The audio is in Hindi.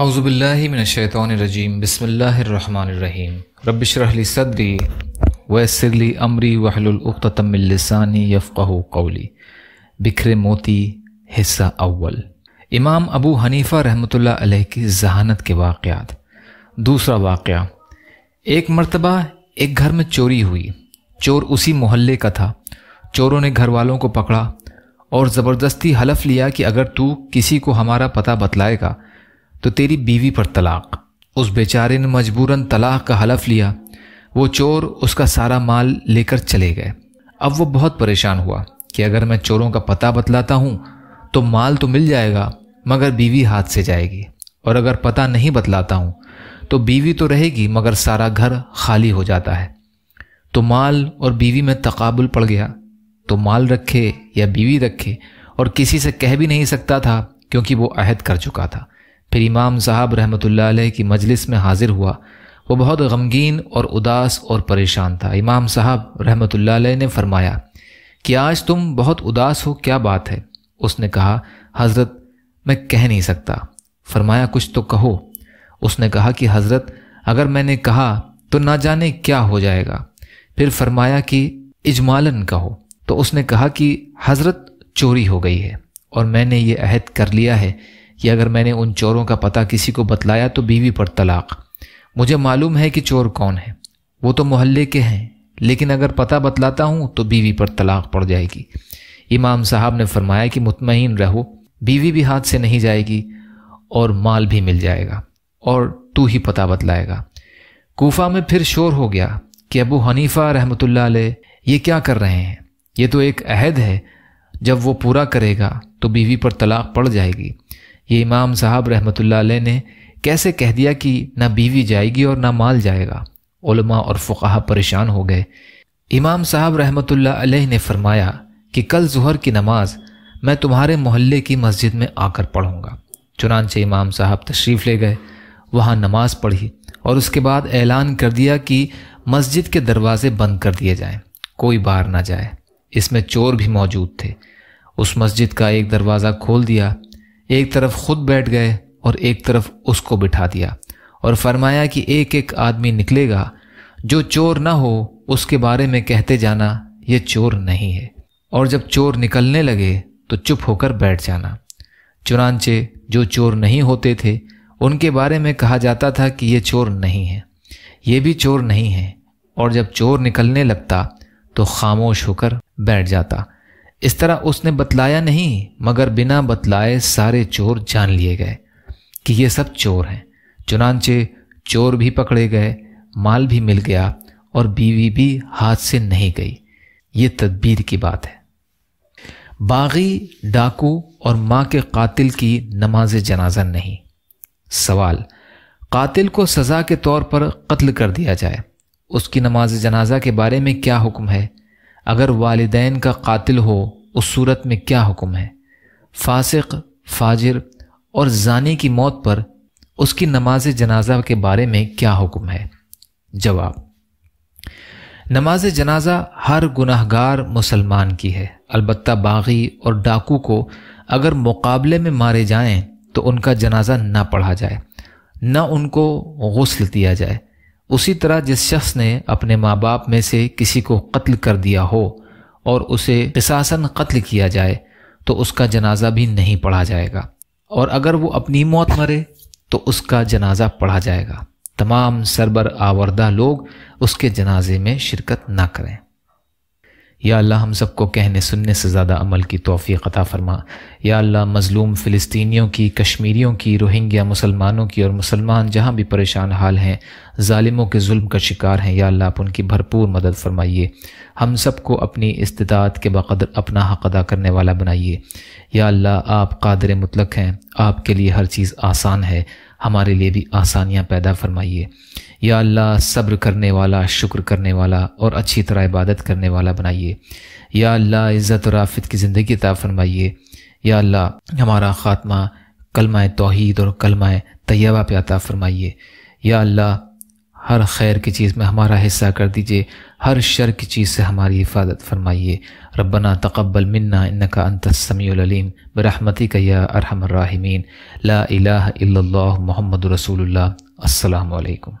हाउज़बिल्लिमिनशैतरजीम बसमीम रबशरली सदरी वसरली अमरी वहलतमिलसानी यफ़ाह कौली बिखरे मोती हिस्सा अव्वल इमाम अबू हनीफ़ा रहमत की जहानत के वाक़ात दूसरा वाक़ एक मरतबा एक घर में चोरी हुई चोर उसी मोहल्ले का था चोरों ने घर वालों को पकड़ा और ज़बरदस्ती हलफ लिया कि अगर तू किसी को हमारा पता बतलाएगा तो तेरी बीवी पर तलाक उस बेचारे ने मजबूरन तलाक का हलफ लिया वो चोर उसका सारा माल लेकर चले गए अब वो बहुत परेशान हुआ कि अगर मैं चोरों का पता बतलाता हूँ तो माल तो मिल जाएगा मगर बीवी हाथ से जाएगी और अगर पता नहीं बतलाता हूँ तो बीवी तो रहेगी मगर सारा घर खाली हो जाता है तो माल और बीवी में तकाबुल पड़ गया तो माल रखे या बीवी रखे और किसी से कह भी नहीं सकता था क्योंकि वो अहद कर चुका था फिर इमाम साहब रहमत की मजलिस में हाजिर हुआ वो बहुत गमगीन और उदास और परेशान था इमाम साहब रहमत ने फरमाया कि आज तुम बहुत उदास हो क्या बात है उसने कहा हज़रत मैं कह नहीं सकता फरमाया कुछ तो कहो उसने कहा कि हज़रत अगर मैंने कहा तो ना जाने क्या हो जाएगा फिर फरमाया कि इजमालन कहो तो उसने कहा कि हज़रत चोरी हो गई है और मैंने ये अहद कर लिया है कि अगर मैंने उन चोरों का पता किसी को बतलाया तो बीवी पर तलाक मुझे मालूम है कि चोर कौन है वो तो मोहल्ले के हैं लेकिन अगर पता बतलाता हूँ तो बीवी पर तलाक पड़ जाएगी इमाम साहब ने फरमाया कि मुतमिन रहो बीवी भी हाथ से नहीं जाएगी और माल भी मिल जाएगा और तू ही पता बतलाएगा कोफा में फिर शोर हो गया कि अबू हनीफा रहमतुल्ला ये क्या कर रहे हैं ये तो एक अहद है जब वो पूरा करेगा तो बीवी पर तलाक पड़ जाएगी ये इमाम साहब रहमत ने कैसे कह दिया कि ना बीवी जाएगी और ना माल जाएगा उलमा और फ़ुका परेशान हो गए इमाम साहब रहमत ने फरमाया कि कल जहर की नमाज मैं तुम्हारे मोहल्ले की मस्जिद में आकर पढ़ूँगा चुनानचे इमाम साहब तशरीफ़ ले गए वहाँ नमाज पढ़ी और उसके बाद ऐलान कर दिया कि मस्जिद के दरवाजे बंद कर दिए जाएं कोई बाहर ना जाए इसमें चोर भी मौजूद थे उस मस्जिद का एक दरवाज़ा खोल दिया एक तरफ खुद बैठ गए और एक तरफ उसको बिठा दिया और फरमाया कि एक एक आदमी निकलेगा जो चोर ना हो उसके बारे में कहते जाना ये चोर नहीं है और जब चोर निकलने लगे तो चुप होकर बैठ जाना चुनानचे जो चोर नहीं होते थे उनके बारे में कहा जाता था कि ये चोर नहीं है ये भी चोर नहीं है और जब चोर निकलने लगता तो खामोश होकर बैठ जाता इस तरह उसने बतलाया नहीं मगर बिना बतलाए सारे चोर जान लिए गए कि ये सब चोर हैं चुनानचे चोर भी पकड़े गए माल भी मिल गया और बीवी भी हाथ से नहीं गई ये तदबीर की बात है बागी डाकू और माँ के कातिल की नमाज जनाजा नहीं सवाल कातिल को सज़ा के तौर पर कत्ल कर दिया जाए उसकी नमाज जनाजा के बारे में क्या हुक्म है अगर वालदेन का कातिल हो उस सूरत में क्या हुक्म है फासिक फाजिर और जानी की मौत पर उसकी नमाज जनाजा के बारे में क्या हुक्म है जवाब नमाज जनाजा हर गुनाहगार मुसलमान की है अलबत्ता बागी और डाकू को अगर मुकाबले में मारे जाएं तो उनका जनाजा ना पढ़ा जाए ना उनको गसल दिया जाए उसी तरह जिस शख्स ने अपने माँ बाप में से किसी को कत्ल कर दिया हो और उसे किसासन कत्ल किया जाए तो उसका जनाजा भी नहीं पढ़ा जाएगा और अगर वो अपनी मौत मरे तो उसका जनाजा पढ़ा जाएगा तमाम सरबर आवरदा लोग उसके जनाजे में शिरकत ना करें या अल्लाह हम सबको कहने सुनने से ज़्यादा अमल की तोफ़ी अता फ़रमा या अल्लाह मज़लूम फ़िलिस्तीनियों की कश्मीरियों की रोहिंग्या मुसलमानों की और मुसलमान जहाँ भी परेशान हाल हैं ालिमों के जुल्म का शिकार हैं या अल्लाह आप उनकी भरपूर मदद फरमाइए हम सबको अपनी इस्तात के बदर अपना हक अदा करने वाला बनाइए या अल्लाह आप कादर मुतलक हैं आपके लिए हर चीज़ आसान है हमारे लिए भी आसानियाँ पैदा फरमाइए या अल्लाह सब्र करने वाला शुक्र करने वाला और अच्छी तरह इबादत करने वाला बनाइए या अल्लाह इज़्ज़त और आफत की ज़िंदगी ता फरमाइए या अल्लाह हमारा ख़ात्मा कलमा तोहद और कलमा तैयबा पे अता फरमाइए या अल्लाह हर खैर की चीज़ में हमारा हिस्सा कर दीजिए हर शर की चीज़ से हमारी हिफाजत फरमाइए रब्बना तकबल मन्ना इन का अंतसमीम बरहमती या अरहमर्राहिमीन ला इलाह इल्लल्लाह मोहम्मद रसूलुल्लाह